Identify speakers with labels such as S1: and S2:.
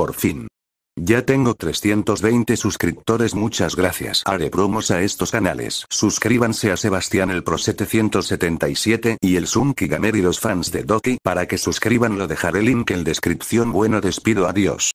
S1: Por fin. Ya tengo 320 suscriptores muchas gracias. Haré promos a estos canales. Suscríbanse a Sebastián el Pro 777 y el Sunky Gamer y los fans de Doki para que suscriban lo dejaré link en descripción. Bueno despido adiós.